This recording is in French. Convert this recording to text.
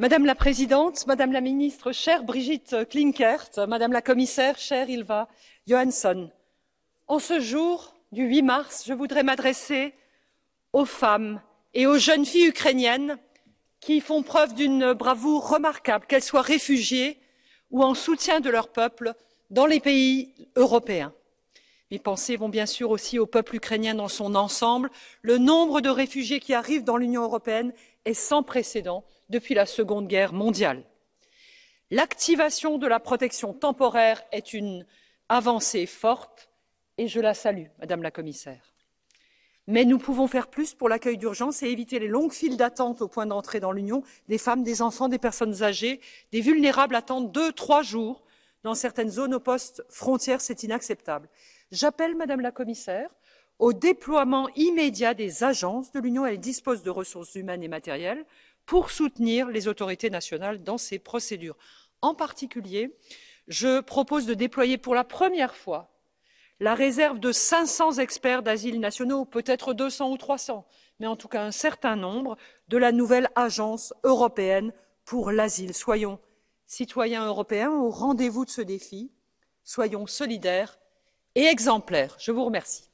Madame la Présidente, Madame la Ministre, chère Brigitte Klinkert, Madame la Commissaire, chère Ilva Johansson, en ce jour du 8 mars, je voudrais m'adresser aux femmes et aux jeunes filles ukrainiennes qui font preuve d'une bravoure remarquable, qu'elles soient réfugiées ou en soutien de leur peuple dans les pays européens. Mes pensées vont bien sûr aussi au peuple ukrainien dans son ensemble. Le nombre de réfugiés qui arrivent dans l'Union européenne est sans précédent depuis la Seconde Guerre mondiale. L'activation de la protection temporaire est une avancée forte et je la salue, Madame la Commissaire. Mais nous pouvons faire plus pour l'accueil d'urgence et éviter les longues files d'attente au point d'entrée dans l'Union des femmes, des enfants, des personnes âgées. Des vulnérables attendent deux, trois jours dans certaines zones aux postes frontières, c'est inacceptable. J'appelle Madame la Commissaire au déploiement immédiat des agences de l'Union. Elle dispose de ressources humaines et matérielles pour soutenir les autorités nationales dans ces procédures. En particulier, je propose de déployer pour la première fois la réserve de 500 experts d'asile nationaux, peut-être 200 ou 300, mais en tout cas un certain nombre, de la nouvelle agence européenne pour l'asile. Soyons citoyens européens, au rendez-vous de ce défi. Soyons solidaires et exemplaires. Je vous remercie.